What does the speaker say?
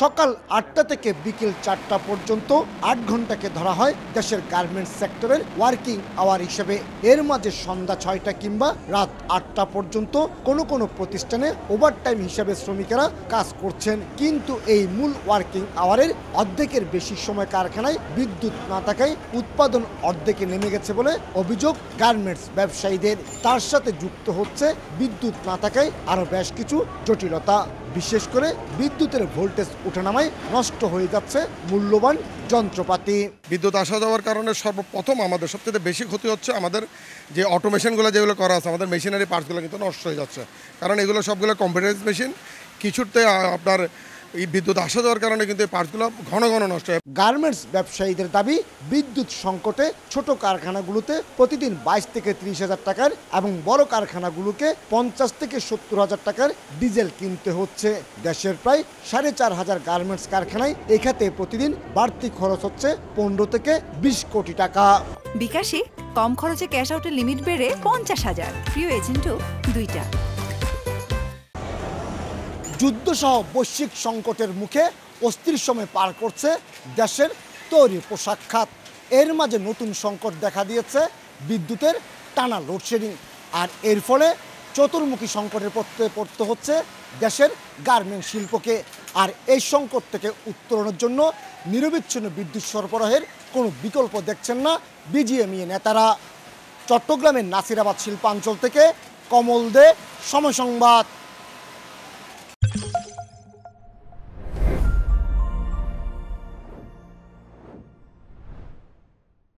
সকাল আটটা থেকে বিকেল চারটা পর্যন্ত আট ঘন্টাকে ধরা হয় দেশের গার্মেন্টস সেক্টরের ওয়ার্কিং আওয়ার হিসেবে এর মাঝে সন্ধ্যা ছয়টা কিংবা রাত আটটা পর্যন্ত কোনো কোনো প্রতিষ্ঠানে ওভারটাইম হিসাবে শ্রমিকেরা কাজ করছেন কিন্তু এই মূল ওয়ার্কিং আওয়ারের অর্ধেকের বেশি সময় কারখানায় বিদ্যুৎ না থাকায় উৎপাদন অর্ধেকে নেমে গেছে বলে অভিযোগ গার্মেন্টস ব্যবসায়ীদের তার সাথে যুক্ত হচ্ছে বিদ্যুৎ না থাকায় আরও বেশ কিছু জটিলতা বিশেষ করে বিদ্যুতের ভোল্টেজ ওঠানামায় নষ্ট হয়ে যাচ্ছে মূল্যবান যন্ত্রপাতি বিদ্যুৎ আসা যাওয়ার কারণে সর্বপ্রথম আমাদের সবচেয়ে বেশি ক্ষতি হচ্ছে আমাদের যে অটোমেশনগুলো যেগুলো করা আছে আমাদের মেশিনারি পার্টসগুলো কিন্তু নষ্ট হয়ে যাচ্ছে কারণ এগুলো সবগুলো কম্পিউটারাইজ মেশিন কিছুতে আপনার এই বিদ্যুৎ আসা যাওয়ার কারণে কিন্তু এই পার্টসগুলো ঘন ঘন নষ্ট হয় গার্মেন্টস ব্যবসায়ীদের দাবি বিদ্যুৎ সংকটে ছোট কারখানাগুলোতে প্রতিদিন বাইশ থেকে ত্রিশ হাজার টাকার এবং বড় কারখানাগুলোকে পঞ্চাশ থেকে সত্তর হাজার টাকার ডিজেল কিনতে হচ্ছে দেশের প্রায় সাড়ে চার হাজার গার্মেন্টস কারখানায় এখাতে প্রতিদিন বাড়তি খরচ হচ্ছে পনেরো থেকে বিশ কোটি টাকা বিকাশে কম খরচে ক্যাশ আউটের লিমিট বেড়ে পঞ্চাশ হাজার প্রিয় এজেন্টও দুইটা যুদ্ধসহ বৈশ্বিক সংকটের মুখে অস্থির সময় পার করছে দেশের তৈরি পোশাক খাত এর মাঝে নতুন সংকট দেখা দিয়েছে বিদ্যুতের টানা লোডশেডিং আর এর ফলে চতুর্মুখী সংকটের পড়তে পড়তে হচ্ছে দেশের গার্মেন্ট শিল্পকে আর এই সংকট থেকে উত্তরণের জন্য নিরবিচ্ছিন্ন বিদ্যুৎ সরবরাহের কোনো বিকল্প দেখছেন না বিজিএমইএ নেতারা চট্টগ্রামের নাসিরাবাদ শিল্পাঞ্চল থেকে কমল দে সময় সংবাদ